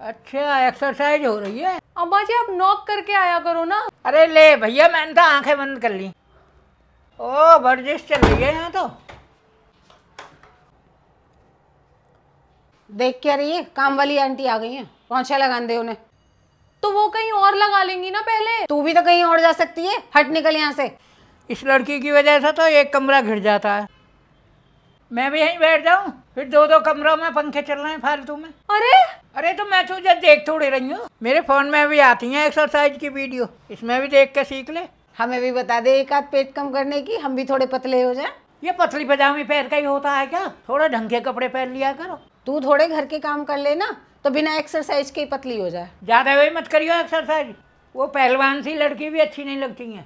अच्छा एक्सरसाइज हो रही है अम्मा जी आप नॉक करके आया करो ना अरे ले भैया मैंने तो आंखें बंद कर ली ओ वर्जिश चल रही है यहाँ तो देख क्या रही है काम वाली आंटी आ गई है पहुंचा लगा दे उन्हें तो वो कहीं और लगा लेंगी ना पहले तू भी तो कहीं और जा सकती है हट निकल यहाँ से इस लड़की की वजह से तो एक कमरा घिर जाता है मैं भी यहीं बैठ जाऊँ फिर दो दो कमरों में पंखे चल रहे हैं फालतू में अरे अरे तो मैं तुझे देख थोड़ी रही हूँ मेरे फोन में भी आती हैं एक्सरसाइज की वीडियो इसमें भी देख के सीख ले हमें भी बता दे एक आध पेट कम करने की हम भी थोड़े पतले हो जाए ये पतली पजामी पैर का ही होता है क्या थोड़े ढंग के कपड़े पहन लिया करो तू थोड़े घर के काम कर लेना तो बिना एक्सरसाइज के ही पतली हो जाए ज्यादा वही मत करियो एक्सरसाइज वो पहलवान सी लड़की भी अच्छी नहीं लगती है